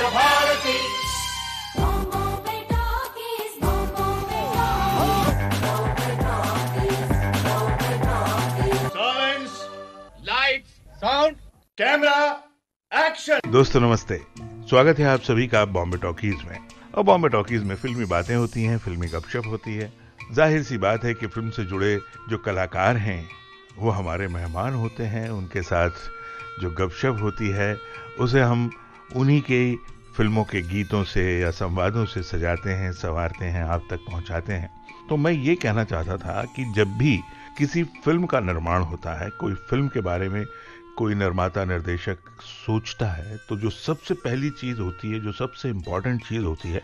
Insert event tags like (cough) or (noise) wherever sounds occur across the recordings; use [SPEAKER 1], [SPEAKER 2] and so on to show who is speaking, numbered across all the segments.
[SPEAKER 1] दोस्तों नमस्ते स्वागत है आप सभी का बॉम्बे टॉकीज में और बॉम्बे टॉकीज में फिल्मी बातें होती हैं फिल्मी गपशप होती है जाहिर सी बात है कि फिल्म से जुड़े जो कलाकार हैं वो हमारे मेहमान होते हैं उनके साथ जो गपशप होती है उसे हम उन्हीं के फिल्मों के गीतों से या संवादों से सजाते हैं संवारते हैं आप तक पहुंचाते हैं तो मैं ये कहना चाहता था कि जब भी किसी फिल्म का निर्माण होता है कोई फिल्म के बारे में कोई निर्माता निर्देशक सोचता है तो जो सबसे पहली चीज होती है जो सबसे इंपॉर्टेंट चीज होती है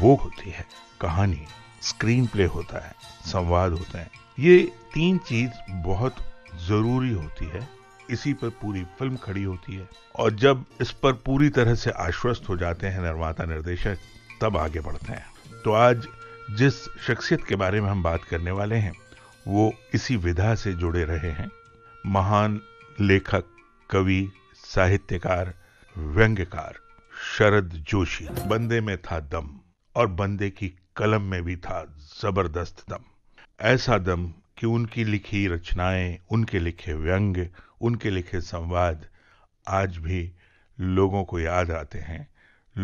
[SPEAKER 1] वो होती है कहानी स्क्रीन प्ले होता है संवाद होते हैं ये तीन चीज बहुत जरूरी होती है इसी पर पूरी फिल्म खड़ी होती है और जब इस पर पूरी तरह से आश्वस्त हो जाते हैं निर्माता निर्देशक तब आगे बढ़ते हैं तो आज जिस शख्सियत के बारे में हम बात करने वाले हैं वो इसी विधा से जुड़े रहे हैं महान लेखक कवि साहित्यकार व्यंग्यकार शरद जोशी बंदे में था दम और बंदे की कलम में भी था जबरदस्त दम ऐसा दम कि उनकी लिखी रचनाएं उनके लिखे व्यंग उनके लिखे संवाद आज भी लोगों को याद आते हैं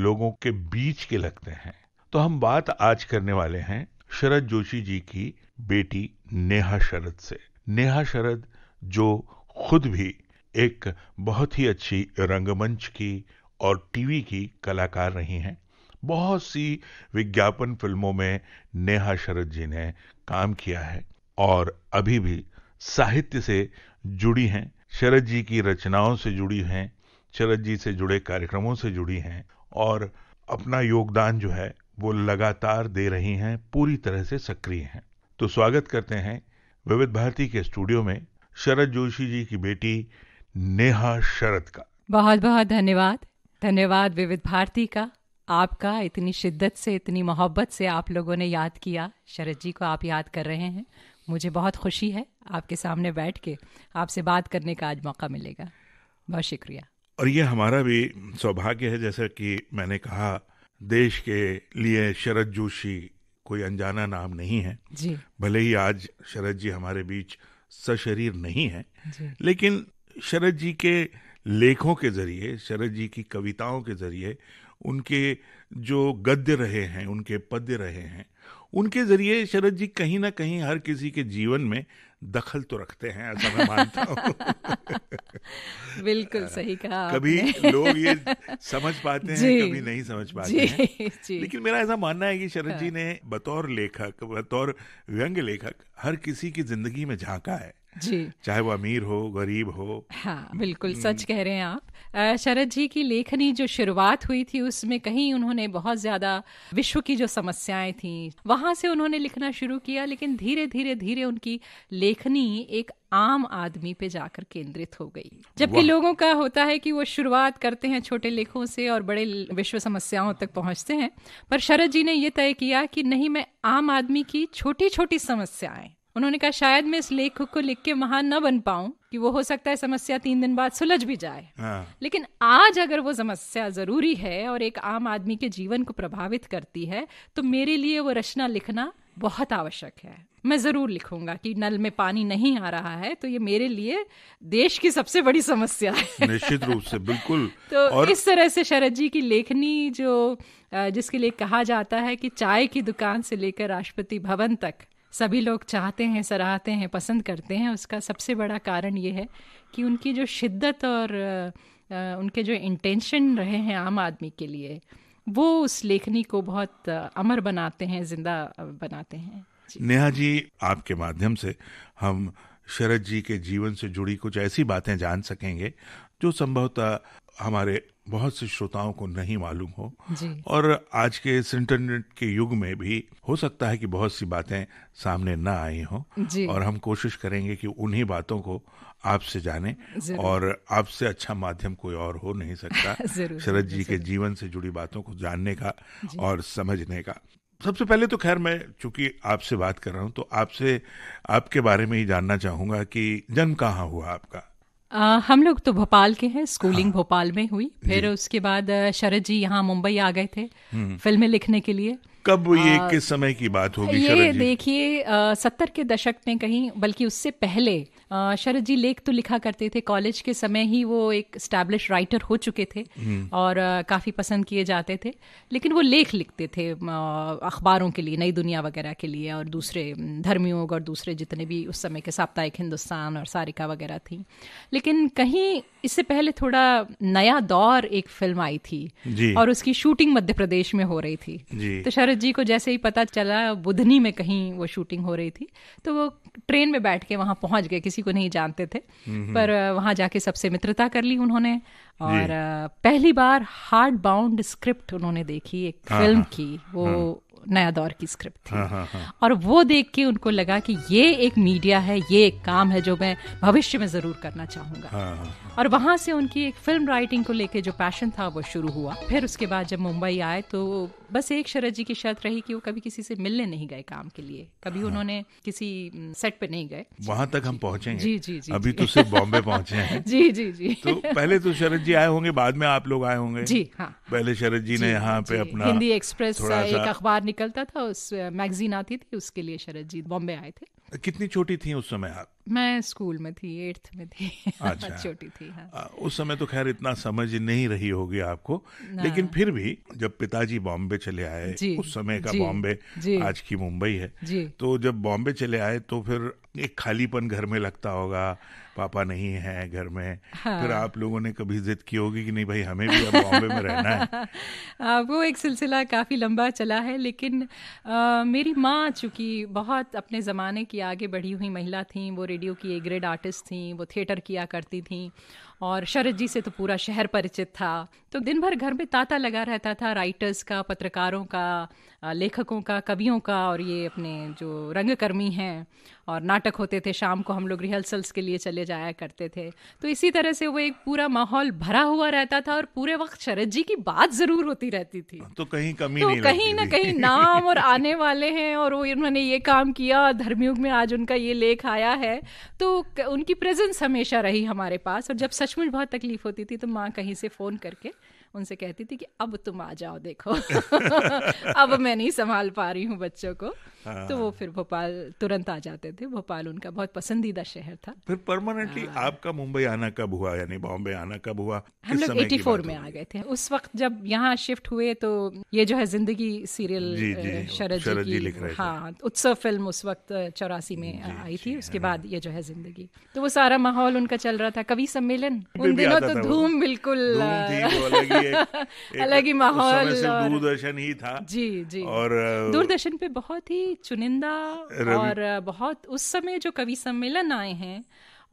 [SPEAKER 1] लोगों के बीच के लगते हैं तो हम बात आज करने वाले हैं शरद जोशी जी की बेटी नेहा शरद से नेहा शरद जो खुद भी एक बहुत ही अच्छी रंगमंच की और टीवी की कलाकार रही हैं बहुत सी विज्ञापन फिल्मों में नेहा शरद जी ने काम किया है और अभी भी साहित्य से जुड़ी हैं शरद जी की रचनाओं से जुड़ी हैं शरद जी से जुड़े कार्यक्रमों से जुड़ी हैं और अपना योगदान जो है वो लगातार दे रही हैं पूरी तरह से सक्रिय हैं तो स्वागत करते हैं विविध भारती के स्टूडियो में शरद जोशी जी की बेटी नेहा शरद का
[SPEAKER 2] बहुत बहुत धन्यवाद धन्यवाद विविध भारती का आपका इतनी शिद्दत से इतनी मोहब्बत से आप लोगों ने याद किया शरद जी को आप याद कर रहे हैं मुझे बहुत खुशी है आपके सामने बैठ के आपसे बात करने का आज मौका मिलेगा बहुत शुक्रिया
[SPEAKER 1] और ये हमारा भी सौभाग्य है जैसा कि मैंने कहा देश के लिए शरद जोशी कोई अनजाना नाम नहीं है जी भले ही आज शरद जी हमारे बीच सशरीर नहीं है लेकिन शरद जी के लेखों के जरिए शरद जी की कविताओं के जरिए उनके जो गद्य रहे हैं उनके पद्य रहे हैं उनके जरिए शरद जी कहीं ना कहीं हर किसी के जीवन में दखल तो रखते हैं ऐसा मैं मानता हूँ (laughs) बिल्कुल सही कहा कभी लोग ये समझ पाते हैं (laughs) कभी नहीं समझ पाते जी, हैं (laughs) जी। लेकिन मेरा ऐसा मानना है कि शरद हाँ। जी ने बतौर लेखक बतौर व्यंग लेखक हर किसी की जिंदगी में झांका है जी चाहे वो अमीर हो गरीब हो
[SPEAKER 2] हाँ बिल्कुल सच कह रहे हैं आप शरद जी की लेखनी जो शुरुआत हुई थी उसमें कहीं उन्होंने बहुत ज़्यादा विश्व की जो समस्याएं थी वहां से उन्होंने लिखना शुरू किया लेकिन धीरे धीरे धीरे उनकी लेखनी एक आम आदमी पे जाकर केंद्रित हो गई जबकि लोगों का होता है कि वो शुरुआत करते हैं छोटे लेखों से और बड़े विश्व समस्याओं तक पहुंचते हैं पर शरद जी ने ये तय किया कि नहीं मैं आम आदमी की छोटी छोटी समस्याएं उन्होंने कहा शायद मैं इस लेख को लिख के महान न बन पाऊं कि वो हो सकता है समस्या तीन दिन बाद सुलझ भी जाए हाँ। लेकिन आज अगर वो समस्या जरूरी है और एक आम आदमी के जीवन को प्रभावित करती है तो मेरे लिए वो रचना लिखना बहुत आवश्यक है मैं ज़रूर लिखूंगा कि नल में पानी नहीं आ रहा है तो ये मेरे लिए देश की सबसे बड़ी समस्या है
[SPEAKER 1] निश्चित रूप से बिल्कुल (laughs) तो और... इस
[SPEAKER 2] तरह से शरद जी की लेखनी जो जिसके लिए कहा जाता है कि चाय की दुकान से लेकर राष्ट्रपति भवन तक सभी लोग चाहते हैं सराहते हैं पसंद करते हैं उसका सबसे बड़ा कारण ये है कि उनकी जो शिद्दत और उनके जो इंटेंशन रहे हैं आम आदमी के लिए वो उस लेखनी को बहुत अमर बनाते हैं जिंदा बनाते हैं
[SPEAKER 1] नेहा जी आपके माध्यम से हम शरद जी के जीवन से जुड़ी कुछ ऐसी बातें जान सकेंगे जो संभवतः हमारे बहुत से श्रोताओं को नहीं मालूम हो और आज के इस इंटरनेट के युग में भी हो सकता है कि बहुत सी बातें सामने ना आई हो और हम कोशिश करेंगे कि उन्हीं बातों को आपसे जाने और आपसे अच्छा माध्यम कोई और हो नहीं सकता (laughs) शरद जी के जीवन से जुड़ी बातों को जानने का और समझने का सबसे पहले तो खैर मैं चूंकि आपसे बात कर रहा हूं तो आपसे आपके बारे में ही जानना चाहूंगा कि जन्म कहाँ हुआ आपका
[SPEAKER 2] आ, हम लोग तो भोपाल के हैं स्कूलिंग हाँ, भोपाल में हुई फिर उसके बाद शरद जी यहाँ मुंबई आ गए थे हम्म। फिल्में लिखने के लिए
[SPEAKER 1] कब ये आ, किस समय की बात होगी ये
[SPEAKER 2] देखिए सत्तर के दशक में कहीं बल्कि उससे पहले शरद जी लेख तो लिखा करते थे कॉलेज के समय ही वो एक स्टैब्लिश राइटर हो चुके थे हम्म। और काफ़ी पसंद किए जाते थे लेकिन वो लेख लिखते थे अखबारों के लिए नई दुनिया वगैरह के लिए और दूसरे धर्मयोग और दूसरे जितने भी उस समय के साप्ताहिक हिंदुस्तान और सारिका वगैरह थी लेकिन कहीं इससे पहले थोड़ा नया दौर एक फिल्म आई थी और उसकी शूटिंग मध्य प्रदेश में हो रही थी तो शरद जी को जैसे ही पता चला बुधनी में कहीं वो शूटिंग हो रही थी तो वो ट्रेन में बैठ के वहाँ पहुँच गए किसी किसी को नहीं जानते थे पर वहाँ जाके सबसे मित्रता कर ली उन्होंने और पहली बार हार्ड बाउंड स्क्रिप्ट उन्होंने देखी एक हाँ, फिल्म हाँ। की वो हाँ। नया दौर की स्क्रिप्ट थी हाँ, हाँ, हाँ. और वो देख के उनको लगा कि ये एक मीडिया है ये एक काम है जो मैं भविष्य में ज़रूर करना चाहूंगा हाँ, हाँ. और वहां से उनकी एक फिल्म राइटिंग को लेके जो पैशन था वो शुरू हुआ फिर उसके बाद जब मुंबई आए तो बस एक शरद जी की शर्त रही कि वो कभी किसी से मिलने नहीं गए काम के लिए कभी हाँ। उन्होंने किसी सेट पे नहीं गए वहां तक हम पहुंचेंगे जी जी जी अभी तो सिर्फ बॉम्बे पहुंचे हैं (laughs) जी जी जी तो पहले
[SPEAKER 1] तो शरद जी आए होंगे बाद में आप लोग आए होंगे जी हाँ पहले शरद जी, जी ने यहाँ पे अपना हिंदी एक्सप्रेस एक अखबार
[SPEAKER 2] निकलता था उस मैगजीन आती थी उसके लिए शरद जी बॉम्बे आए
[SPEAKER 1] थे कितनी छोटी थी उस समय आप
[SPEAKER 2] मैं स्कूल में थी एट्थ में थी (laughs) अच्छा, छोटी थी हाँ।
[SPEAKER 1] उस समय तो खैर इतना समझ नहीं रही होगी आपको लेकिन फिर भी जब पिताजी बॉम्बे चले आए उस समय का बॉम्बे आज की मुंबई है तो जब बॉम्बे चले आए तो फिर एक खालीपन घर में लगता होगा पापा नहीं है घर में हाँ। फिर आप लोगों ने कभी जिद की होगी कि नहीं भाई हमें भी अब बॉम्बे में रहना है आ,
[SPEAKER 2] (laughs) हाँ, वो एक सिलसिला काफ़ी लंबा चला है लेकिन आ, मेरी माँ चूँकि बहुत अपने ज़माने की आगे बढ़ी हुई महिला थी वो रेडियो की ए ग्रेड आर्टिस्ट थी वो थिएटर किया करती थी और शरद जी से तो पूरा शहर परिचित था तो दिन भर घर में तांता लगा रहता था राइटर्स का पत्रकारों का लेखकों का कवियों का और ये अपने जो रंगकर्मी हैं और नाटक होते थे शाम को हम लोग रिहर्सल्स के लिए चले जाया करते थे तो इसी तरह से वो एक पूरा माहौल भरा हुआ रहता था और पूरे वक्त शरद जी की बात ज़रूर होती रहती थी
[SPEAKER 1] तो कहीं कमी तो नहीं कहीं ना कहीं
[SPEAKER 2] नाम और (laughs) आने वाले हैं और वो इन्होंने ये काम किया धर्मयुग में आज उनका ये लेख आया है तो उनकी प्रेजेंस हमेशा रही हमारे पास और जब सचमुच बहुत तकलीफ होती थी तो माँ कहीं से फ़ोन करके उनसे कहती थी कि अब तुम आ जाओ देखो (laughs) अब मैं नहीं संभाल पा रही हूँ बच्चों को तो वो हाँ। फिर भोपाल तुरंत आ जाते थे भोपाल उनका बहुत पसंदीदा शहर था
[SPEAKER 1] फिर परमानेंटली हाँ। आपका मुंबई आना कब हुआ यानी बॉम्बे आना कब हुआ हम लोग एटी फोर में
[SPEAKER 2] आ गए थे उस वक्त जब यहाँ शिफ्ट हुए तो ये जो है जिंदगी सीरियल शरद जी लिख रहे हाँ उत्सव फिल्म उस वक्त चौरासी में आई थी उसके बाद ये जो है जिंदगी तो वो सारा माहौल उनका चल रहा था कवि सम्मेलन उन दिनों तो धूम बिल्कुल
[SPEAKER 1] (laughs) अलग ही माहौल सिर्फ दूरदर्शन ही था जी
[SPEAKER 2] जी और दूरदर्शन पे बहुत ही चुनिंदा और बहुत उस समय जो कवि सम्मेलन आए हैं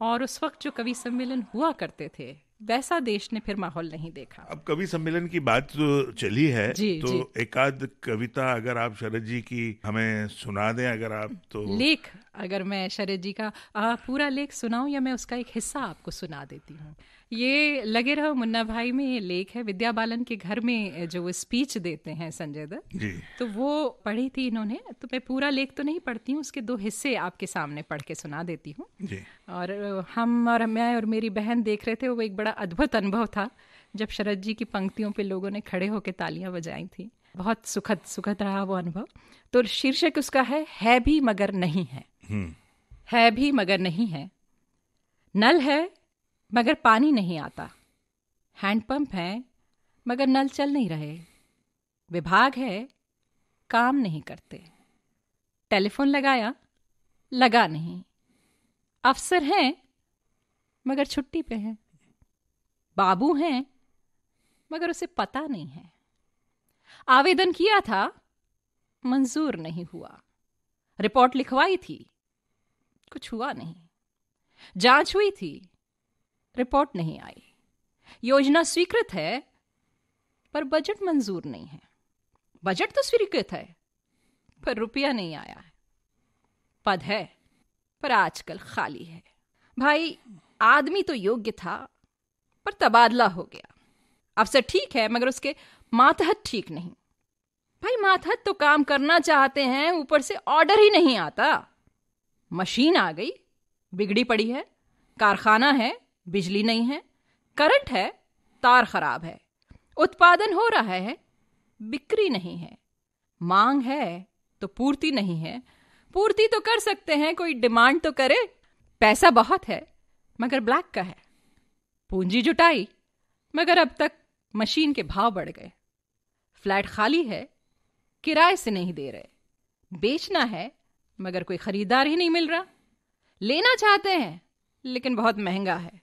[SPEAKER 2] और उस वक्त जो कवि सम्मेलन हुआ करते थे वैसा देश ने फिर माहौल नहीं देखा अब
[SPEAKER 1] कवि सम्मेलन की बात तो चली है जी, तो एकाध कविता अगर आप शरद जी की हमें सुना दें अगर आप तो
[SPEAKER 2] लेख अगर मैं शरद जी का आ, पूरा लेख सुनाऊं या मैं उसका एक हिस्सा आपको सुना देती हूँ ये लगे रहो मुन्ना भाई में ये लेख है विद्या बालन के घर में जो वो स्पीच देते हैं संजय दत्त तो वो पढ़ी थी इन्होंने तो मैं पूरा लेख तो नहीं पढ़ती हूँ उसके दो हिस्से आपके सामने पढ़ के सुना देती हूँ और हम और मैं और मेरी बहन देख रहे थे वो एक बड़ा अद्भुत अनुभव था जब शरद जी की पंक्तियों पे लोगों ने खड़े होकर तालियां बजाई थी बहुत सुखद सुखद रहा वो अनुभव तो शीर्षक उसका है है भी मगर नहीं है हम्म। है भी मगर नहीं है नल है मगर पानी नहीं आता हैंडपंप हैं मगर नल चल नहीं रहे विभाग है काम नहीं करते टेलीफोन लगाया लगा नहीं अफसर हैं मगर छुट्टी पे हैं बाबू हैं मगर उसे पता नहीं है आवेदन किया था मंजूर नहीं हुआ रिपोर्ट लिखवाई थी कुछ हुआ नहीं जांच हुई थी रिपोर्ट नहीं आई योजना स्वीकृत है पर बजट मंजूर नहीं है बजट तो स्वीकृत है पर रुपया नहीं आया है पद है पर आजकल खाली है भाई आदमी तो योग्य था पर तबादला हो गया अफसर ठीक है मगर उसके मातहत ठीक नहीं भाई मातहत तो काम करना चाहते हैं ऊपर से ऑर्डर ही नहीं आता मशीन आ गई बिगड़ी पड़ी है कारखाना है बिजली नहीं है करंट है तार खराब है उत्पादन हो रहा है बिक्री नहीं है मांग है तो पूर्ति नहीं है पूर्ति तो कर सकते हैं कोई डिमांड तो करे पैसा बहुत है मगर ब्लैक का है पूंजी जुटाई मगर अब तक मशीन के भाव बढ़ गए फ्लैट खाली है किराए से नहीं दे रहे बेचना है मगर कोई खरीदार ही नहीं मिल रहा लेना चाहते हैं लेकिन बहुत महंगा है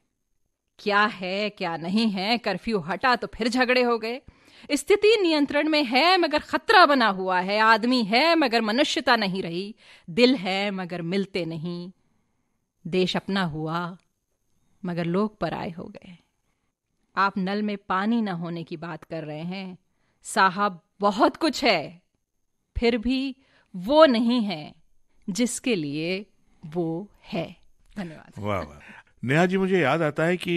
[SPEAKER 2] क्या है क्या नहीं है कर्फ्यू हटा तो फिर झगड़े हो गए स्थिति नियंत्रण में है मगर खतरा बना हुआ है आदमी है मगर मनुष्यता नहीं रही दिल है मगर मिलते नहीं देश अपना हुआ मगर लोग आए हो गए आप नल में पानी ना होने की बात कर रहे हैं साहब बहुत कुछ है फिर भी वो नहीं है जिसके लिए वो है धन्यवाद
[SPEAKER 1] वाह वाह नेहा जी मुझे याद आता है कि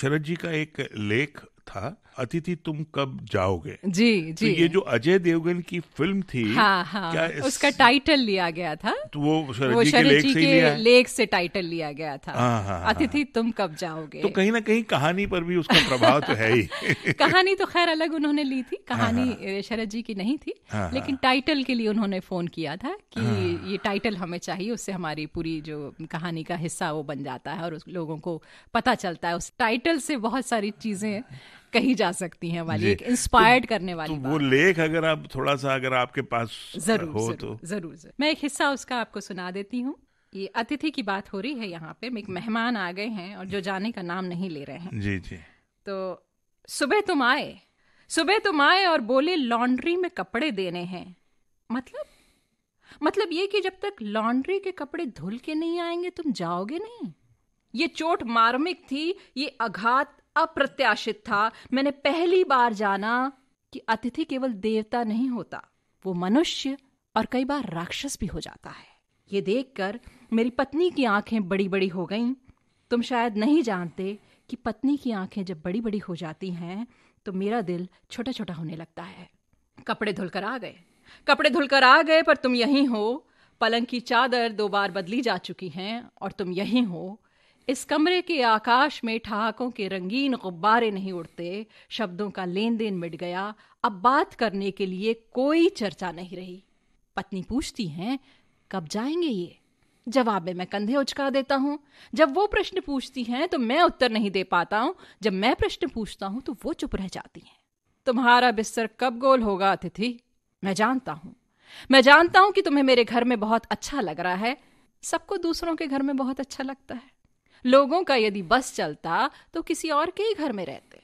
[SPEAKER 1] शरद जी का एक लेख था अतिथि तुम कब जाओगे जी तो जी तो ये जो अजय देवगन की फिल्म थी हाँ, हाँ, क्या इस... उसका
[SPEAKER 2] टाइटल लिया गया था
[SPEAKER 1] तो वो शरद जी के लेख से लिया लेख
[SPEAKER 2] से टाइटल लिया गया था हाँ, हाँ, हाँ अतिथि हाँ। तुम कब जाओगे तो
[SPEAKER 1] कहीं ना कहीं कहानी पर भी उसका प्रभाव तो है ही (laughs)
[SPEAKER 2] कहानी तो खैर अलग उन्होंने ली थी हाँ, कहानी शरद जी की नहीं थी लेकिन टाइटल के लिए उन्होंने फोन किया था कि ये टाइटल हमें चाहिए उससे हमारी पूरी जो कहानी का हिस्सा वो बन जाता है और उस लोगों को पता चलता है उस टाइटल से बहुत सारी चीजें कही जा सकती हैं वाली एक इंस्पायर्ड तो, करने वाली तो
[SPEAKER 1] वो लेख अगर आप थोड़ा सा अगर आपके पास जरूर हो जरूर, तो जरूर
[SPEAKER 2] जरूर मैं एक हिस्सा उसका आपको सुना देती हूँ ये अतिथि की बात हो रही है यहाँ पे एक मेहमान आ गए हैं और जो जाने का नाम नहीं ले रहे हैं जी जी तो सुबह तुम आए सुबह तुम आए और बोले लॉन्ड्री में कपड़े देने हैं मतलब मतलब ये कि जब तक लॉन्ड्री के कपड़े धुल के नहीं आएंगे तुम जाओगे नहीं ये चोट मार्मिक थी ये आघात अप्रत्याशित था मैंने पहली बार जाना कि अतिथि केवल देवता नहीं होता वो मनुष्य और कई बार राक्षस भी हो जाता है ये देखकर मेरी पत्नी की आंखें बड़ी बड़ी हो गईं तुम शायद नहीं जानते कि पत्नी की आंखें जब बड़ी बड़ी हो जाती हैं तो मेरा दिल छोटा छोटा होने लगता है कपड़े धुलकर आ गए कपड़े धुलकर आ गए पर तुम यहीं हो पलंग की चादर दो बार बदली जा चुकी हैं और तुम यहीं हो इस कमरे के आकाश में ठहाकों के रंगीन गुब्बारे नहीं उड़ते शब्दों का लेन देन मिट गया अब बात करने के लिए कोई चर्चा नहीं रही पत्नी पूछती हैं कब जाएंगे ये जवाब में मैं कंधे उचका देता हूं जब वो प्रश्न पूछती हैं तो मैं उत्तर नहीं दे पाता हूं जब मैं प्रश्न पूछता हूं तो वो चुप रह जाती हैं तुम्हारा बिस्तर कब गोल होगा अतिथि मैं जानता हूं मैं जानता हूं कि तुम्हें मेरे घर में बहुत अच्छा लग रहा है सबको दूसरों के घर में बहुत अच्छा लगता है लोगों का यदि बस चलता तो किसी और के ही घर में रहते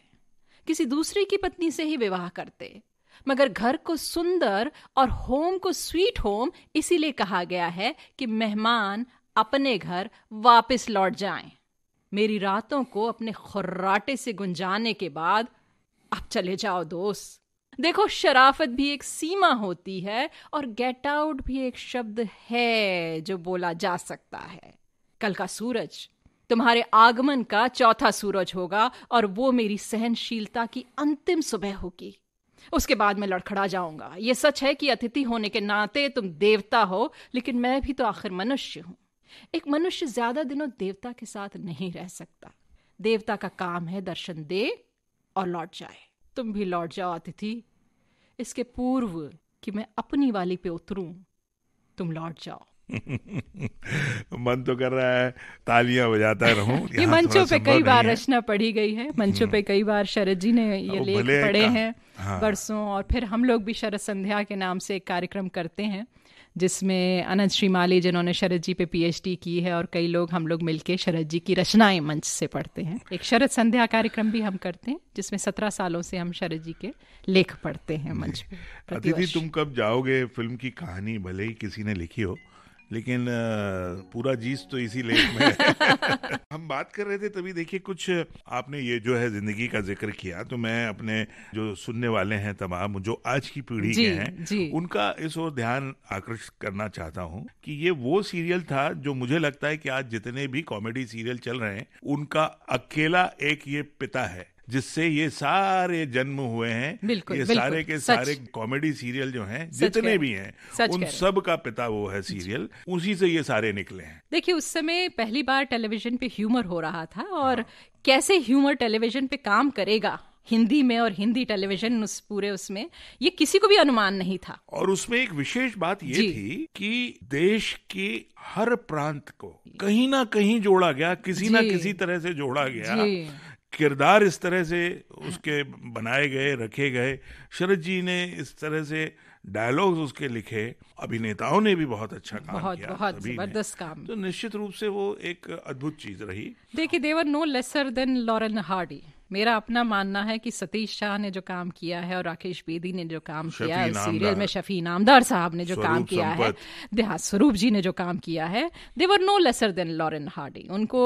[SPEAKER 2] किसी दूसरे की पत्नी से ही विवाह करते मगर घर को सुंदर और होम को स्वीट होम इसीलिए कहा गया है कि मेहमान अपने घर वापस लौट जाएं। मेरी रातों को अपने खुर्राटे से गुंजाने के बाद अब चले जाओ दोस्त देखो शराफत भी एक सीमा होती है और गेट आउट भी एक शब्द है जो बोला जा सकता है कल का सूरज तुम्हारे आगमन का चौथा सूरज होगा और वो मेरी सहनशीलता की अंतिम सुबह होगी उसके बाद मैं लड़खड़ा जाऊंगा ये सच है कि अतिथि होने के नाते तुम देवता हो लेकिन मैं भी तो आखिर मनुष्य हूं एक मनुष्य ज्यादा दिनों देवता के साथ नहीं रह सकता देवता का काम है दर्शन दे और लौट जाए तुम भी लौट जाओ अतिथि इसके पूर्व कि मैं अपनी वाली पे उतरूं तुम लौट जाओ
[SPEAKER 1] (laughs) मन तो कर रहा है तालियां बजाता (laughs) रहूं ये तो मंचों पे कई बार
[SPEAKER 2] रचना पढ़ी गई है मंचों पे हम्म। कई बार शरद जी ने ये लेख पढ़े हैं हाँ। और फिर हम लोग भी शरद संध्या के नाम से एक कार्यक्रम करते हैं जिसमें अनंत श्रीमाली जिन्होंने शरद जी पे पीएचडी की है और कई लोग हम लोग मिलके शरद जी की रचनाएं मंच से पढ़ते हैं एक शरद संध्या कार्यक्रम भी हम करते हैं जिसमें सत्रह सालों से हम शरद जी के लेख पढ़ते हैं मंच पे अतिथि
[SPEAKER 1] तुम कब जाओगे फिल्म की कहानी भले ही किसी ने लिखी हो लेकिन पूरा जीस तो इसी लेख में (laughs) हम बात कर रहे थे तभी देखिए कुछ आपने ये जो है जिंदगी का जिक्र किया तो मैं अपने जो सुनने वाले हैं तमाम जो आज की पीढ़ी के हैं उनका इस ओर ध्यान आकर्षित करना चाहता हूँ कि ये वो सीरियल था जो मुझे लगता है कि आज जितने भी कॉमेडी सीरियल चल रहे हैं उनका अकेला एक ये पिता है जिससे ये सारे जन्म हुए हैं बिल्कुल, ये बिल्कुल, सारे के सारे कॉमेडी सीरियल जो हैं जितने भी हैं उन सब का पिता वो है सीरियल उसी से ये सारे निकले हैं
[SPEAKER 2] देखिए उस समय पहली बार टेलीविजन पे ह्यूमर हो रहा था और हाँ। कैसे ह्यूमर टेलीविजन पे काम करेगा हिंदी में और हिंदी टेलीविजन उस पूरे उसमें ये किसी को भी अनुमान नहीं था
[SPEAKER 1] और उसमें एक विशेष बात ये थी कि देश के हर प्रांत को कहीं ना कहीं जोड़ा गया किसी ना किसी तरह से जोड़ा गया किरदार इस तरह से उसके बनाए गए रखे गए शरद जी ने इस तरह से डायलॉग्स उसके लिखे अभिनेताओं ने भी बहुत अच्छा काम बहुत, किया बहुत जबरदस्त काम तो निश्चित रूप से वो एक अद्भुत चीज रही
[SPEAKER 2] देखिए they were no lesser than Laurel Hardy मेरा अपना मानना है कि सतीश शाह ने जो काम किया है और राकेश बेदी ने जो काम किया है सीरियल में शफी नामदार साहब ने जो काम किया है देहा स्वरूप जी ने जो काम किया है they were no lesser than Laurel Hardy उनको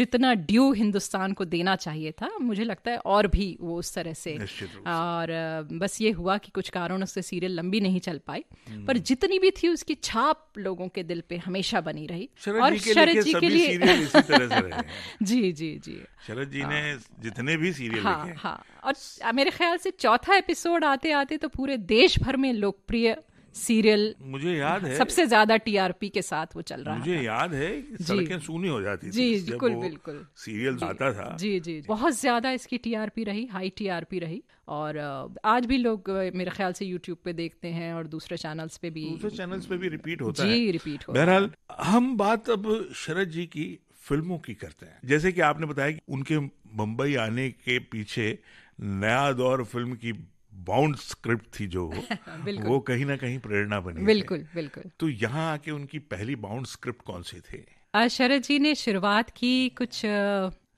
[SPEAKER 2] जितना ड्यू हिंदुस्तान को देना चाहिए था मुझे लगता है और भी वो उस तरह से और बस ये हुआ कि कुछ कारण उससे सीरियल लंबी नहीं चल पाई हम्म। पर जितनी भी थी उसकी छाप लोगों के दिल पे हमेशा बनी रही और शरद जी के लिए (laughs) जी जी जी
[SPEAKER 1] शरद जी ने हाँ। जितने ने भी सीरियल हाँ
[SPEAKER 2] लिखे हाँ और मेरे ख्याल से चौथा एपिसोड आते आते तो पूरे देश भर में लोकप्रिय सीरियल
[SPEAKER 1] मुझे याद है सबसे ज्यादा
[SPEAKER 2] टीआरपी के साथ वो चल रहा मुझे
[SPEAKER 1] था। याद है सड़कें सूनी हो जाती जी थी जी बिल्कुल बिल्कुल सीरियल आता था जी
[SPEAKER 2] जी, जी बहुत ज्यादा इसकी टीआरपी रही हाई टीआरपी रही और आज भी लोग मेरे ख्याल से यूट्यूब पे देखते हैं और दूसरे चैनल्स पे भी दूसरे चैनल्स पे
[SPEAKER 1] भी रिपीट होता जी, है जी रिपीट होता बहरहाल हम बात अब शरद जी की फिल्मों की करते हैं जैसे कि आपने बताया कि उनके मुंबई आने के पीछे नया दौर फिल्म की बाउंड स्क्रिप्ट थी जो (laughs) वो कहीं ना कहीं प्रेरणा बनी बिल्कुल बिल्कुल तो यहाँ आके उनकी पहली बाउंड स्क्रिप्ट कौन सी थी
[SPEAKER 2] शरद जी ने शुरुआत की कुछ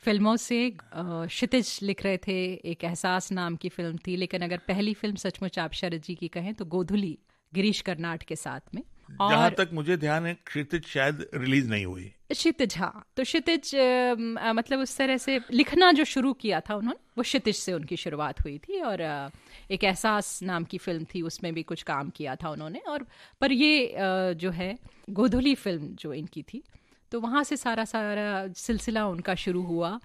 [SPEAKER 2] फिल्मों से क्षितिज लिख रहे थे एक एहसास नाम की फिल्म थी लेकिन अगर पहली फिल्म सचमुच आप शरद जी की कहें तो गोधुली गिरीश कर्नाट के साथ में जहां तक
[SPEAKER 1] मुझे ध्यान है क्षितिज शायद रिलीज नहीं हुई
[SPEAKER 2] क्षितिज हाँ तो क्षितिज मतलब उस तरह से लिखना जो शुरू किया था उन्होंने वो क्षितिज से उनकी शुरुआत हुई थी और एक एहसास नाम की फिल्म थी उसमें भी कुछ काम किया था उन्होंने और पर ये जो है गोधुली फिल्म जो इनकी थी तो वहाँ से सारा सारा सिलसिला उनका शुरू हुआ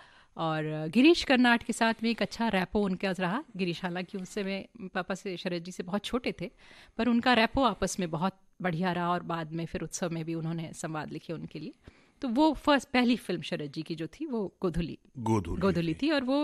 [SPEAKER 2] और गिरीश कर्नाट के साथ में एक अच्छा रैपो उनका रहा गिरीश हालांकि उससे मैं पापा से शरद जी से बहुत छोटे थे पर उनका रैपो आपस में बहुत बढ़िया रहा और बाद में फिर उत्सव में भी उन्होंने संवाद लिखे उनके लिए तो वो फर्स्ट पहली फिल्म शरद जी की जो थी वो गोधुली
[SPEAKER 1] गोधुली गोधुली
[SPEAKER 2] थी और वो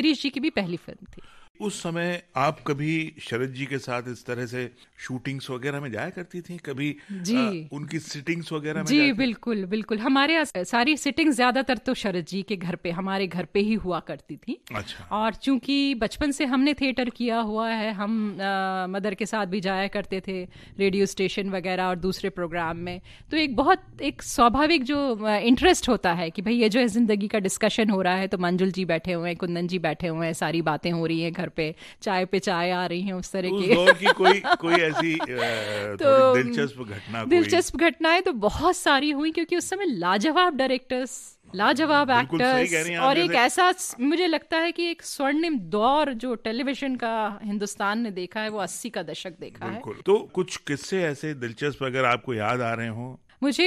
[SPEAKER 2] गिरीश जी की भी पहली फिल्म थी
[SPEAKER 1] उस समय आप कभी शरद जी के साथ इस तरह से शूटिंग्स वगैरह में जाया करती थी कभी जी आ, उनकी सिटिंग्स वगैरह में जी
[SPEAKER 2] बिल्कुल बिल्कुल हमारे सारी सिटिंग ज्यादातर तो शरद जी के घर पे हमारे घर पे ही हुआ करती थी अच्छा और चूंकि बचपन से हमने थिएटर किया हुआ है हम आ, मदर के साथ भी जाया करते थे रेडियो स्टेशन वगैरह और दूसरे प्रोग्राम में तो एक बहुत एक स्वाभाविक जो इंटरेस्ट होता है कि भाई ये जो है जिंदगी का डिस्कशन हो रहा है तो मंजुल जी बैठे हुए हैं कुंदन जी बैठे हुए हैं सारी बातें हो रही हैं घर घर पे चाय पे चाय आ रही है उस तरह की, कोई कोई ऐसी (laughs) तो दिलचस्प
[SPEAKER 1] घटना दिलचस्प
[SPEAKER 2] घटनाएं तो बहुत सारी हुई क्योंकि उस समय लाजवाब डायरेक्टर्स लाजवाब एक्टर्स और एक ऐसा मुझे लगता है कि एक स्वर्णिम दौर जो टेलीविजन का हिंदुस्तान ने देखा है वो अस्सी का दशक देखा है
[SPEAKER 1] तो कुछ किस्से ऐसे दिलचस्प अगर आपको याद आ रहे हो
[SPEAKER 2] मुझे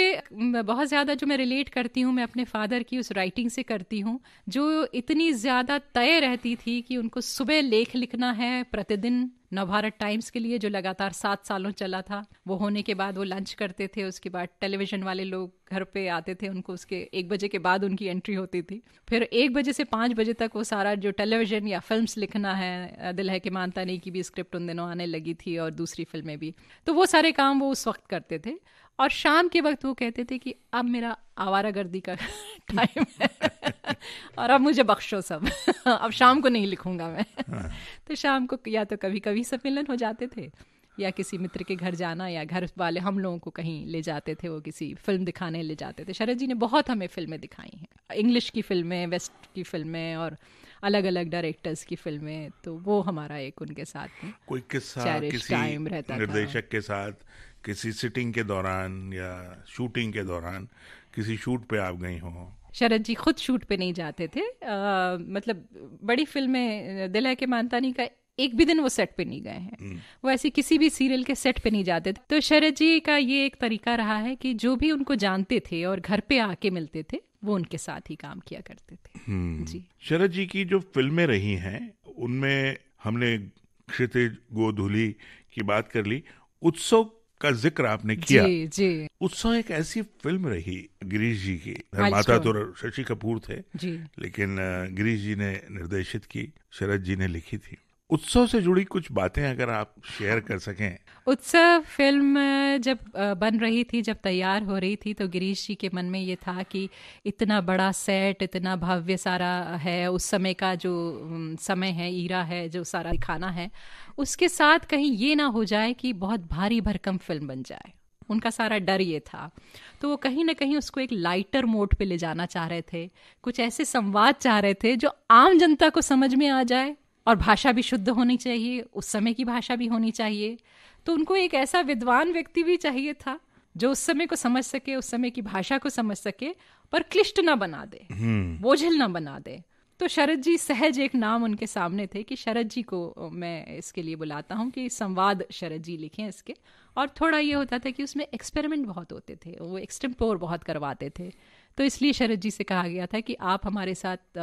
[SPEAKER 2] बहुत ज़्यादा जो मैं रिलेट करती हूँ मैं अपने फादर की उस राइटिंग से करती हूँ जो इतनी ज़्यादा तय रहती थी कि उनको सुबह लेख लिखना है प्रतिदिन नवभारत टाइम्स के लिए जो लगातार सात सालों चला था वो होने के बाद वो लंच करते थे उसके बाद टेलीविजन वाले लोग घर पे आते थे उनको उसके एक बजे के बाद उनकी एंट्री होती थी फिर एक बजे से पाँच बजे तक वो सारा जो टेलीविजन या फिल्म्स लिखना है दिल है कि मानता नहीं की भी स्क्रिप्ट उन दिनों आने लगी थी और दूसरी फिल्में भी तो वो सारे काम वो उस वक्त करते थे और शाम के वक्त वो कहते थे कि अब मेरा आवारा गर्दी का टाइम (laughs) है (laughs) और अब मुझे बख्शो सब (laughs) अब शाम को नहीं लिखूंगा मैं हाँ। तो शाम को या तो कभी कभी सम्मेलन हो जाते थे या किसी मित्र के घर जाना या घर वाले हम लोगों को कहीं ले जाते थे वो किसी फिल्म दिखाने ले जाते थे शरद जी ने बहुत हमें फिल्में दिखाई हैं इंग्लिश की फिल्में वेस्ट की फिल्में और अलग अलग डायरेक्टर्स की फिल्में तो वो हमारा एक उनके साथ में
[SPEAKER 1] कोई किस्सा किसी टाइम रहता निर्देशक के साथ किसी सिटिंग के दौरान या शूटिंग के दौरान किसी शूट पे आप गई हो
[SPEAKER 2] शरद जी खुद शूट पे नहीं जाते थे आ, मतलब बड़ी फिल्में दिल है के मानतानी का एक भी दिन वो सेट पे नहीं गए हैं हम्म। वो ऐसी किसी भी सीरियल के सेट पे नहीं जाते थे तो शरद जी का ये एक तरीका रहा है कि जो भी उनको जानते थे और घर पे आके मिलते थे वो उनके साथ ही काम किया करते थे
[SPEAKER 1] हम्म। जी शरद जी की जो फिल्में रही हैं उनमें हमने क्षितिज गोधुली की बात कर ली उत्सव का जिक्र आपने किया जी जी उत्सव एक ऐसी फिल्म रही गिरीश जी की माता तो शशि कपूर थे जी लेकिन गिरीश जी ने निर्देशित की शरद जी ने लिखी थी उत्सव से जुड़ी कुछ बातें अगर आप शेयर कर सकें
[SPEAKER 2] उत्सव फिल्म जब बन रही थी जब तैयार हो रही थी तो गिरीश जी के मन में ये था कि इतना बड़ा सेट इतना भव्य सारा है उस समय का जो समय है ईरा है जो सारा दिखाना है उसके साथ कहीं ये ना हो जाए कि बहुत भारी भरकम फिल्म बन जाए उनका सारा डर ये था तो वो कहीं ना कहीं उसको एक लाइटर मोड पे ले जाना चाह रहे थे कुछ ऐसे संवाद चाह रहे थे जो आम जनता को समझ में आ जाए और भाषा भी शुद्ध होनी चाहिए उस समय की भाषा भी होनी चाहिए तो उनको एक ऐसा विद्वान व्यक्ति भी चाहिए था जो उस समय को समझ सके उस समय की भाषा को समझ सके पर क्लिष्ट ना बना दे हम्म। बोझिल ना बना दे तो शरद जी सहज एक नाम उनके सामने थे कि शरद जी को मैं इसके लिए बुलाता हूँ कि संवाद शरद जी लिखें इसके और थोड़ा ये होता था कि उसमें एक्सपेरिमेंट बहुत होते थे वो एक्सटेम्पोर बहुत करवाते थे तो इसलिए शरद जी से कहा गया था कि आप हमारे साथ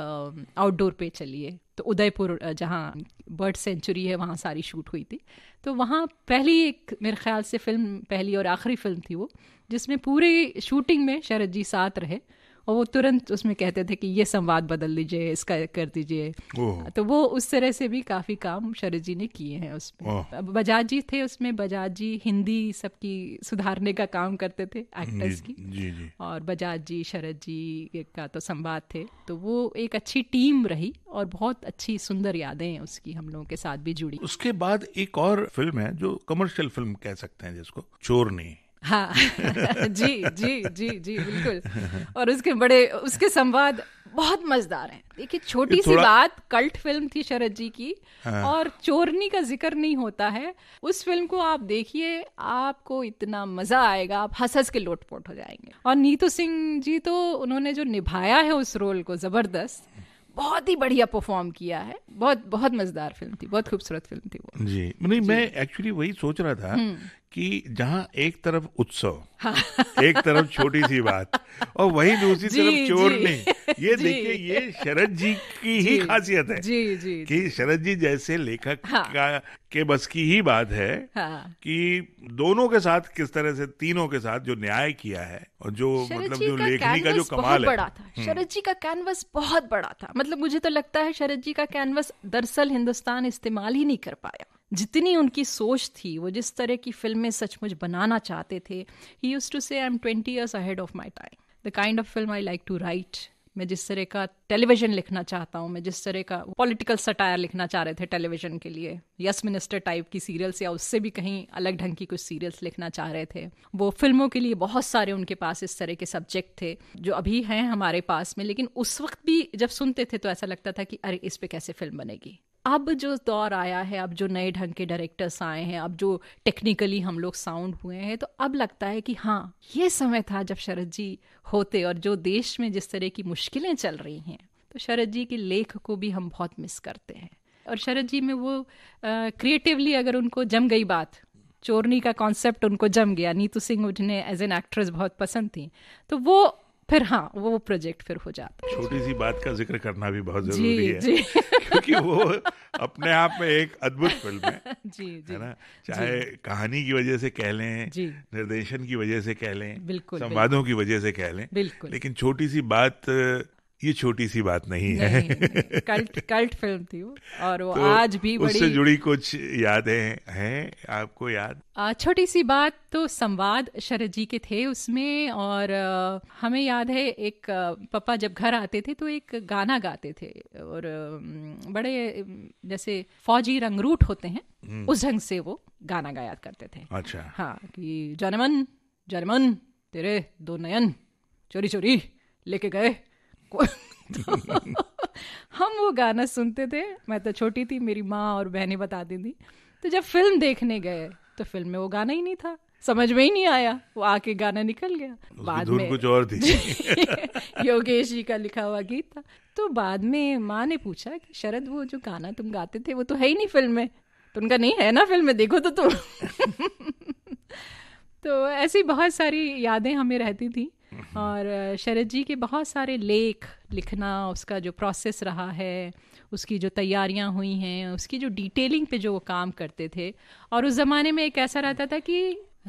[SPEAKER 2] आउटडोर पे चलिए तो उदयपुर जहाँ बर्ड सेंचुरी है वहाँ सारी शूट हुई थी तो वहाँ पहली एक मेरे ख्याल से फिल्म पहली और आखिरी फिल्म थी वो जिसमें पूरी शूटिंग में शरद जी साथ रहे और वो तुरंत उसमें कहते थे कि ये संवाद बदल दीजिए इसका कर दीजिए तो वो उस तरह से भी काफ़ी काम शरद जी ने किए हैं उसमें बजाज जी थे उसमें बजाज जी हिंदी सबकी सुधारने का काम करते थे एक्टर्स की जी, जी। और बजाज जी शरद जी का तो संवाद थे तो वो एक अच्छी टीम रही और बहुत अच्छी सुंदर यादें उसकी हम लोगों के साथ भी जुड़ी
[SPEAKER 1] उसके बाद एक और फिल्म है जो कमर्शियल फिल्म कह सकते हैं जिसको चोरनी हाँ (laughs) जी जी जी जी बिल्कुल
[SPEAKER 2] और उसके बड़े उसके संवाद बहुत मजेदार हैं देखिए छोटी सी बात कल्ट फिल्म थी शरद जी की हाँ। और चोरनी का जिक्र नहीं होता है उस फिल्म को आप देखिए आपको इतना मजा आएगा आप हंस हंस के लोटपोट हो जाएंगे और नीतू सिंह जी तो उन्होंने जो निभाया है उस रोल को जबरदस्त बहुत ही बढ़िया परफॉर्म किया है बहुत बहुत मजेदार फिल्म थी बहुत खूबसूरत फिल्म थी वो
[SPEAKER 1] जी नहीं मैं एक्चुअली वही सोच रहा था हम्म। कि जहाँ एक तरफ उत्सव हाँ।
[SPEAKER 2] एक तरफ छोटी
[SPEAKER 1] सी बात और वही दूसरी तरफ चोर ने ये (laughs) देखिए ये शरद जी की जी, ही खासियत है जी जी कि शरद जी जैसे लेखक हाँ, का के बस की ही बात है हाँ, कि दोनों के साथ किस तरह से तीनों के साथ जो न्याय किया है और जो मतलब जो लेखनी का जो कमाल है बड़ा था हम्म। शरद
[SPEAKER 2] जी का कैनवस बहुत बड़ा था मतलब मुझे तो लगता है शरद जी का कैनवस दरअसल हिंदुस्तान इस्तेमाल ही नहीं कर पाया जितनी उनकी सोच थी वो जिस तरह की फिल्में सचमुच बनाना चाहते थे ही used to say I am twenty years ahead of my time the kind of film I like to write मैं जिस तरह का टेलीविजन लिखना चाहता हूँ मैं जिस तरह का पॉलिटिकल सटायर लिखना चाह रहे थे टेलीविजन के लिए यस मिनिस्टर टाइप की सीरियल्स या उससे भी कहीं अलग ढंग की कुछ सीरियल्स लिखना चाह रहे थे वो फिल्मों के लिए बहुत सारे उनके पास इस तरह के सब्जेक्ट थे जो अभी हैं हमारे पास में लेकिन उस वक्त भी जब सुनते थे तो ऐसा लगता था कि अरे इस पर कैसे फिल्म बनेगी अब जो दौर आया है अब जो नए ढंग के डायरेक्टर्स आए हैं अब जो टेक्निकली हम लोग साउंड हुए हैं तो अब लगता है कि हाँ ये समय था जब शरद जी होते और जो देश में जिस तरह की मुश्किलें चल रही हैं तो शरद जी के लेख को भी हम बहुत मिस करते हैं और शरद जी में वो क्रिएटिवली अगर उनको जम गई बात चोरनी का कॉन्सेप्ट उनको जम गया नीतू सिंह उन्हें एज एन एक्ट्रेस बहुत पसंद थी तो वो फिर हाँ वो प्रोजेक्ट फिर हो जाता है
[SPEAKER 1] छोटी सी बात का जिक्र करना भी बहुत जरूरी जी, है जी. (laughs) क्योंकि वो अपने आप में एक अद्भुत फिल्म है (laughs) जी जी है ना चाहे जी. कहानी की वजह से कह लें निर्देशन की वजह से कह लें संवादों की वजह से कह लें बिल्कुल लेकिन छोटी सी बात ये छोटी सी बात नहीं, है कल्ट
[SPEAKER 2] कल्ट फिल्म थी वो और वो तो आज भी बड़ी उससे जुड़ी
[SPEAKER 1] कुछ यादें हैं आपको याद
[SPEAKER 2] छोटी सी बात तो संवाद शरद जी के थे उसमें और हमें याद है एक पापा जब घर आते थे तो एक गाना गाते थे और बड़े जैसे फौजी रंगरूट होते हैं हम्म। उस ढंग से वो गाना गाया करते थे अच्छा हाँ कि जनमन जनमन तेरे दो नयन चोरी चोरी लेके गए (laughs) हम वो गाना सुनते थे मैं तो छोटी थी मेरी माँ और बहनें बताती थी तो जब फिल्म देखने गए तो फिल्म में वो गाना ही नहीं था समझ में ही नहीं आया वो आके गाना निकल गया बाद में कुछ और थी (laughs) योगेश जी का लिखा हुआ गीत था तो बाद में माँ ने पूछा कि शरद वो जो गाना तुम गाते थे वो तो है ही नहीं फिल्म में तो उनका नहीं है ना फिल्म में देखो तो तुम (laughs) तो ऐसी बहुत सारी यादें हमें रहती थी और शरद जी के बहुत सारे लेख लिखना उसका जो प्रोसेस रहा है उसकी जो तैयारियां हुई हैं उसकी जो डिटेलिंग पे जो वो काम करते थे और उस ज़माने में एक ऐसा रहता था कि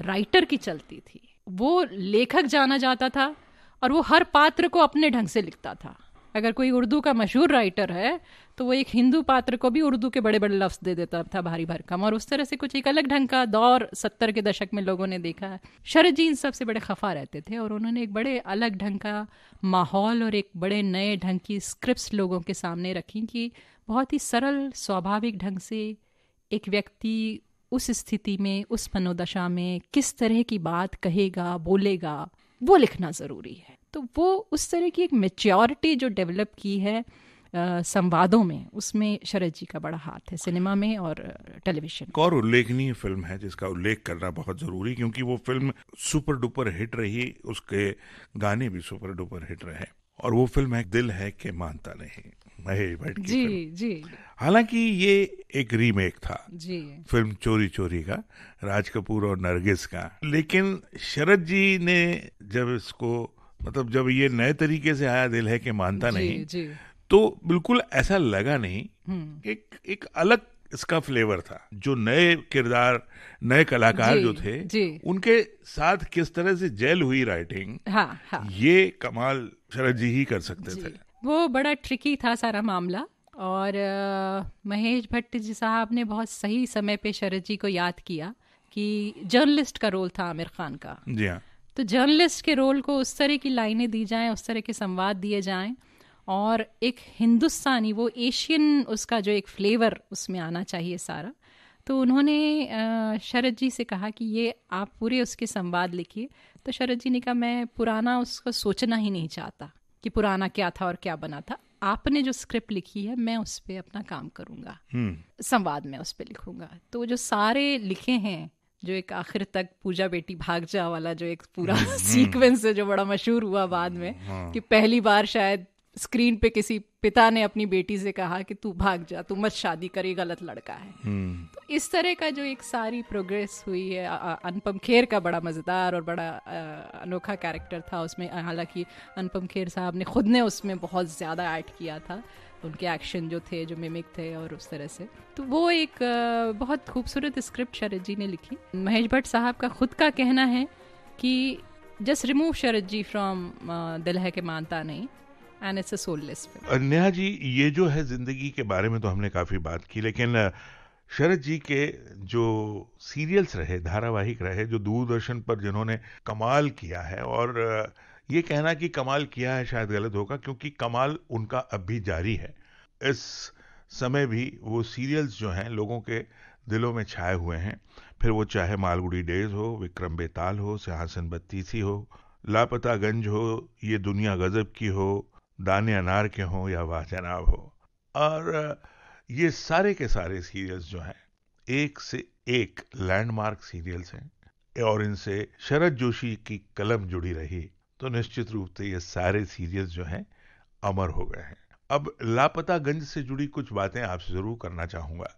[SPEAKER 2] राइटर की चलती थी वो लेखक जाना जाता था और वो हर पात्र को अपने ढंग से लिखता था अगर कोई उर्दू का मशहूर राइटर है तो वो एक हिंदू पात्र को भी उर्दू के बड़े बड़े लफ्ज़ दे देता था भारी भरकम और उस तरह से कुछ एक अलग ढंग का दौर सत्तर के दशक में लोगों ने देखा है शरद जी इन सबसे बड़े खफा रहते थे और उन्होंने एक बड़े अलग ढंग का माहौल और एक बड़े नए ढंग की स्क्रिप्ट लोगों के सामने रखी कि बहुत ही सरल स्वाभाविक ढंग से एक व्यक्ति उस स्थिति में उस मनोदशा में किस तरह की बात कहेगा बोलेगा वो लिखना ज़रूरी है तो वो उस तरह की एक मेच्योरिटी जो डेवलप की है संवादों में उसमें शरद जी का बड़ा हाथ है सिनेमा में और टेलीविजन और
[SPEAKER 1] उल्लेखनीय फिल्म है जिसका उल्लेख करना बहुत जरूरी क्योंकि वो फिल्म सुपर डुपर हिट रही उसके गाने भी सुपर डुपर हिट रहे और वो फिल्म है दिल है के मानता नहीं महेश भट्ट जी जी हालांकि ये एक रीमेक था जी फिल्म चोरी चोरी का राज कपूर और नरगिस का लेकिन शरद जी ने जब इसको मतलब जब ये नए तरीके से आया दिल है कि मानता जी, नहीं जी. तो बिल्कुल ऐसा लगा नहीं हम्म। एक एक अलग इसका फ्लेवर था जो नए किरदार नए कलाकार जो थे उनके साथ किस तरह से जेल हुई राइटिंग हाँ, हा। ये कमाल शरद जी ही कर सकते थे
[SPEAKER 2] वो बड़ा ट्रिकी था सारा मामला और आ, महेश भट्ट जी साहब ने बहुत सही समय पे शरद जी को याद किया कि जर्नलिस्ट का रोल था आमिर खान का जी हाँ तो जर्नलिस्ट के रोल को उस तरह की लाइनें दी जाएं उस तरह के संवाद दिए जाएं और एक हिंदुस्तानी वो एशियन उसका जो एक फ्लेवर उसमें आना चाहिए सारा तो उन्होंने शरद जी से कहा कि ये आप पूरे उसके संवाद लिखिए तो शरद जी ने कहा मैं पुराना उसको सोचना ही नहीं चाहता कि पुराना क्या था और क्या बना था आपने जो स्क्रिप्ट लिखी है मैं उस पर अपना काम करूँगा हम्म। संवाद में उस पर लिखूंगा तो जो सारे लिखे हैं जो एक आखिर तक पूजा बेटी भाग जा वाला जो एक पूरा हम्म, हम्म। सीक्वेंस है जो बड़ा मशहूर हुआ बाद में हाँ। कि पहली बार शायद स्क्रीन पे किसी पिता ने अपनी बेटी से कहा कि तू भाग जा तू मत शादी करे गलत लड़का है hmm. तो इस तरह का जो एक सारी प्रोग्रेस हुई है अनुपम खेर का बड़ा मज़ेदार और बड़ा अनोखा कैरेक्टर था उसमें हालांकि अनुपम खेर साहब ने खुद ने उसमें बहुत ज़्यादा ऐड किया था उनके एक्शन जो थे जो मिमिक थे और उस तरह से तो वो एक बहुत खूबसूरत स्क्रिप्ट शरद जी ने लिखी महेश भट्ट साहब का खुद का कहना है कि just remove Sharad ji from Dil Hai Ke Manta Nahin and it's a soulless
[SPEAKER 1] film Neha ji ये जो है जिंदगी के बारे में तो हमने काफ़ी बात की लेकिन शरद जी के जो सीरियल्स रहे धारावाहिक रहे जो दूरदर्शन पर जिन्होंने कमाल किया है और ये कहना कि कमाल किया है शायद गलत होगा क्योंकि कमाल उनका अब भी जारी है इस समय भी वो सीरियल्स जो हैं लोगों के दिलों में छाए हुए हैं फिर वो चाहे मालगुड़ी डेज हो विक्रम बेताल हो सिंहासन बत्तीसी हो लापता गंज हो ये दुनिया गजब की हो दाने अनार के हों या वाह जनाब हो और ये सारे के सारे सीरियल्स जो हैं एक से एक लैंडमार्क सीरियल्स हैं और इनसे शरद जोशी की कलम जुड़ी रही तो निश्चित रूप से ये सारे सीरियल्स जो हैं अमर हो गए हैं अब लापतागंज से जुड़ी कुछ बातें आपसे जरूर करना चाहूंगा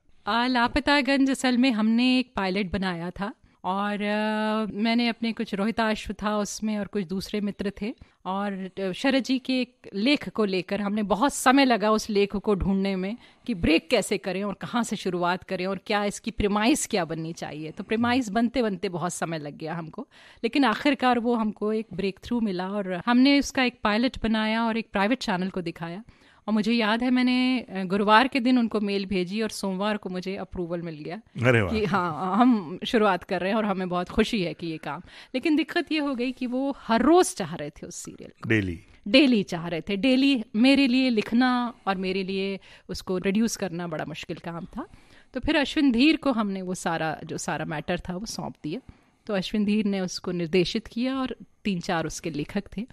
[SPEAKER 2] लापतागंज असल में हमने एक पायलट बनाया था और आ, मैंने अपने कुछ रोहिताश्व था उसमें और कुछ दूसरे मित्र थे और शरद जी के एक लेख को लेकर हमने बहुत समय लगा उस लेख को ढूंढने में कि ब्रेक कैसे करें और कहाँ से शुरुआत करें और क्या इसकी प्रिमाइस क्या बननी चाहिए तो प्रिमाइस बनते बनते बहुत समय लग गया हमको लेकिन आखिरकार वो हमको एक ब्रेक थ्रू मिला और हमने उसका एक पायलट बनाया और एक प्राइवेट चैनल को दिखाया और मुझे याद है मैंने गुरुवार के दिन उनको मेल भेजी और सोमवार को मुझे अप्रूवल मिल गया अरे कि हाँ हम शुरुआत कर रहे हैं और हमें बहुत खुशी है कि ये काम लेकिन दिक्कत ये हो गई कि वो हर रोज़ चाह रहे थे उस सीरियल डेली डेली चाह रहे थे डेली मेरे लिए लिखना और मेरे लिए उसको रिड्यूस करना बड़ा मुश्किल काम था तो फिर अश्विन धीर को हमने वो सारा जो सारा मैटर था वो सौंप दिया तो अश्विन धीर ने उसको निर्देशित किया और तीन चार उसके लेखक थे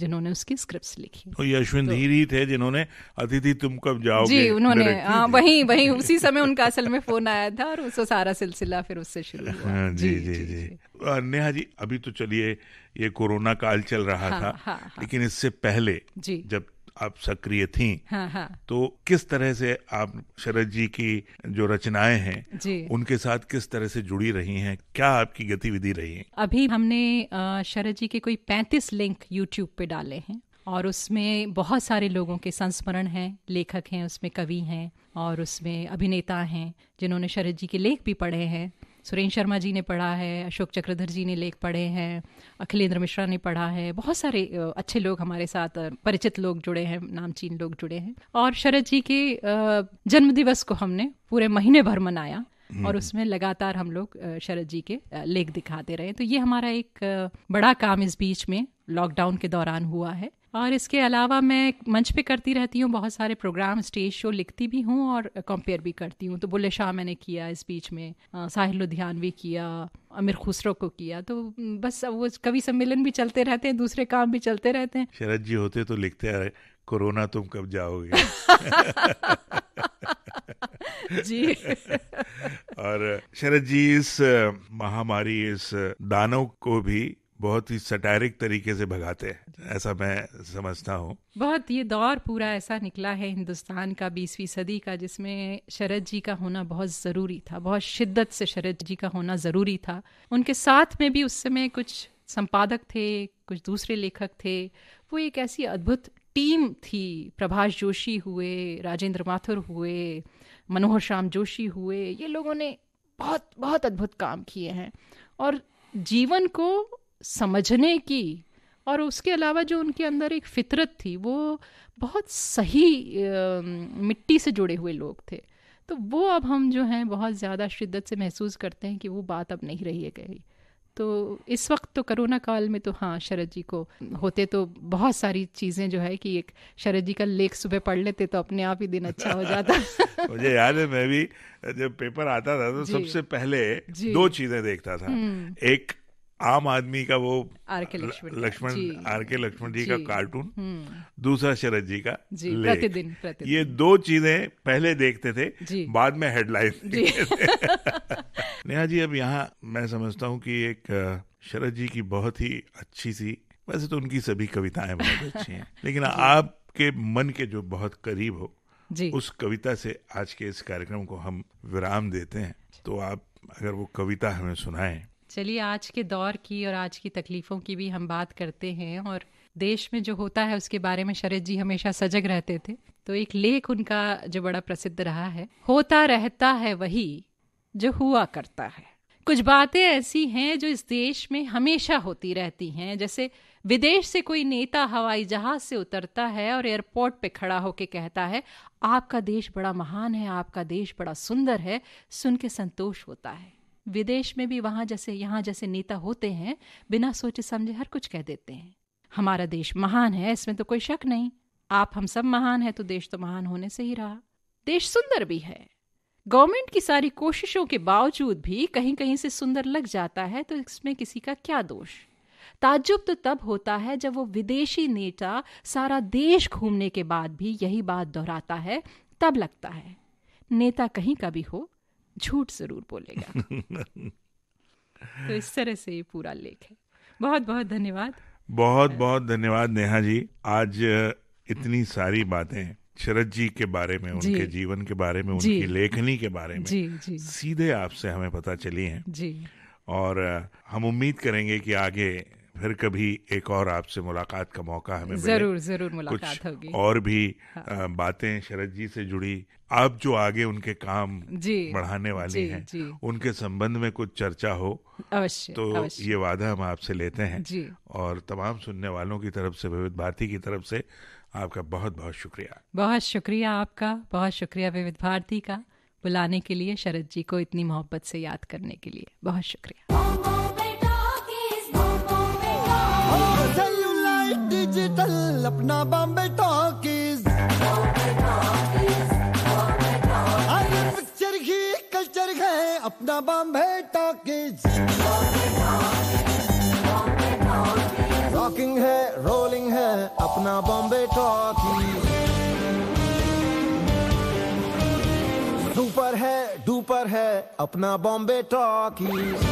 [SPEAKER 2] जिन्होंने उसकी स्क्रिप्ट्स लिखी तो ये
[SPEAKER 1] अश्विन तो, थे जिन्होंने अतिथि तुम कब जाओगे जी उन्होंने हाँ
[SPEAKER 2] वही वही उसी समय उनका असल में फोन आया था और उसका सारा सिलसिला फिर उससे शुरू
[SPEAKER 1] हुआ हाँ, जी, जी, जी, जी, जी। नेहा जी अभी तो चलिए ये कोरोना काल चल रहा हाँ, था हाँ, हाँ, लेकिन इससे पहले जी जब आप सक्रिय थी हाँ हाँ। तो किस तरह से आप शरद जी की जो रचनाएं हैं उनके साथ किस तरह से जुड़ी रही हैं क्या आपकी गतिविधि रही है
[SPEAKER 2] अभी हमने शरद जी के कोई पैंतीस लिंक यूट्यूब पे डाले हैं और उसमें बहुत सारे लोगों के संस्मरण हैं लेखक हैं उसमें कवि हैं और उसमें अभिनेता हैं जिन्होंने शरद जी के लेख भी पढ़े हैं सुरेंद्र शर्मा जी ने पढ़ा है अशोक चक्रधर जी ने लेख पढ़े हैं अखिलेंद्र मिश्रा ने पढ़ा है बहुत सारे अच्छे लोग हमारे साथ परिचित लोग जुड़े हैं नामचीन लोग जुड़े हैं और शरद जी के जन्म दिवस को हमने पूरे महीने भर मनाया हम्म। और उसमें लगातार हम लोग शरद जी के लेख दिखाते रहे तो ये हमारा एक बड़ा काम इस बीच में लॉकडाउन के दौरान हुआ है और इसके अलावा मैं मंच पे करती रहती हूँ बहुत सारे प्रोग्राम स्टेज शो लिखती भी हूँ और कंपेयर भी करती हूँ तो बुल्ले शाह मैंने किया इस बीच में साहिल भी किया अमीर खुसरो को किया तो बस वो कवि सम्मेलन भी चलते रहते हैं दूसरे काम भी चलते रहते हैं
[SPEAKER 1] शरद जी होते तो लिखते आ कोरोना तुम कब जाओगे (laughs) जी और शरद जी इस महामारी इस दानों को भी बहुत ही सटायरिक तरीके से भगाते हैं ऐसा मैं समझता हूँ
[SPEAKER 2] बहुत ये दौर पूरा ऐसा निकला है हिंदुस्तान का बीसवीं सदी का जिसमें शरद जी का होना बहुत ज़रूरी था बहुत शिद्दत से शरद जी का होना ज़रूरी था उनके साथ में भी उस समय कुछ संपादक थे कुछ दूसरे लेखक थे वो एक ऐसी अद्भुत टीम थी प्रभाष जोशी हुए राजेंद्र माथुर हुए मनोहर श्याम जोशी हुए ये लोगों ने बहुत बहुत अद्भुत काम किए हैं और जीवन को समझने की और उसके अलावा जो उनके अंदर एक फितरत थी वो बहुत सही मिट्टी से जुड़े हुए लोग थे तो वो अब हम जो हैं बहुत ज़्यादा शिद्दत से महसूस करते हैं कि वो बात अब नहीं रही है कहीं तो इस वक्त तो करोना काल में तो हाँ शरद जी को होते तो बहुत सारी चीज़ें जो है कि एक शरद जी का लेख सुबह पढ़ लेते तो अपने आप ही दिन अच्छा हो जाता
[SPEAKER 1] (laughs) मुझे याद है मैं भी जब पेपर आता था तो सबसे पहले दो चीज़ें देखता था हम्म। एक आम आदमी का वो लक्ष्मण आर के लक्ष्मण जी का कार्टून हम्म। दूसरा शरद जी का जी, प्रतिदिन, प्रति ये दो चीजें पहले देखते थे बाद में हेडलाइन (laughs) नेहा जी अब यहाँ मैं समझता हूँ कि एक शरद जी की बहुत ही अच्छी सी वैसे तो उनकी सभी कविताएं बहुत (laughs) अच्छी हैं लेकिन आपके मन के जो बहुत करीब हो जी। उस कविता से आज के इस कार्यक्रम को हम विराम देते हैं तो आप अगर वो कविता हमें सुनाएं
[SPEAKER 2] चलिए आज के दौर की और आज की तकलीफ़ों की भी हम बात करते हैं और देश में जो होता है उसके बारे में शरद जी हमेशा सजग रहते थे तो एक लेख उनका जो बड़ा प्रसिद्ध रहा है होता रहता है वही जो हुआ करता है कुछ बातें ऐसी हैं जो इस देश में हमेशा होती रहती हैं जैसे विदेश से कोई नेता हवाई जहाज से उतरता है और एयरपोर्ट पे खड़ा होके कहता है आपका देश बड़ा महान है आपका देश बड़ा सुंदर है सुन के संतोष होता है विदेश में भी वहां जैसे यहाँ जैसे नेता होते हैं बिना सोचे समझे हर कुछ कह देते हैं हमारा देश महान है इसमें तो कोई शक नहीं आप हम सब महान है तो देश तो महान होने से ही रहा देश सुंदर भी है गवर्नमेंट की सारी कोशिशों के बावजूद भी कहीं कहीं से सुंदर लग जाता है तो इसमें किसी का क्या दोष ताज्जुब तो तब होता है जब वो विदेशी नेता सारा देश घूमने के बाद भी यही बात दोहराता है तब लगता है नेता कहीं का भी हो झूठ जरूर
[SPEAKER 1] बोलेगा तो
[SPEAKER 2] इस तरह से ये पूरा लेख है बहुत बहुत धन्यवाद
[SPEAKER 1] बहुत बहुत धन्यवाद नेहा जी आज इतनी सारी बातें शरद जी के बारे में उनके जीवन के बारे में उनकी लेखनी के बारे में जी, जी। सीधे आपसे हमें पता चली है जी और हम उम्मीद करेंगे कि आगे फिर कभी एक और आपसे मुलाकात का मौका हमें जरूर जरूर मुलाकात होगी और भी हाँ। बातें शरद जी से जुड़ी आप जो आगे उनके काम जी, बढ़ाने वाले जी, हैं जी। उनके संबंध में कुछ चर्चा हो अवश्य तो अवश्य। ये वादा हम आपसे लेते हैं जी। और तमाम सुनने वालों की तरफ से विविध भारती की तरफ से आपका बहुत बहुत शुक्रिया
[SPEAKER 2] बहुत शुक्रिया आपका बहुत शुक्रिया विविध भारती का बुलाने के लिए शरद जी को इतनी मोहब्बत से याद करने के लिए बहुत शुक्रिया अपना बॉम्बे टॉकीज अरे पिक्चर ही कल्चर है अपना बॉम्बे टॉकीज
[SPEAKER 1] रॉकिंग है रोलिंग है अपना बॉम्बे टॉकीज सुपर है डूपर है अपना बॉम्बे टॉकीज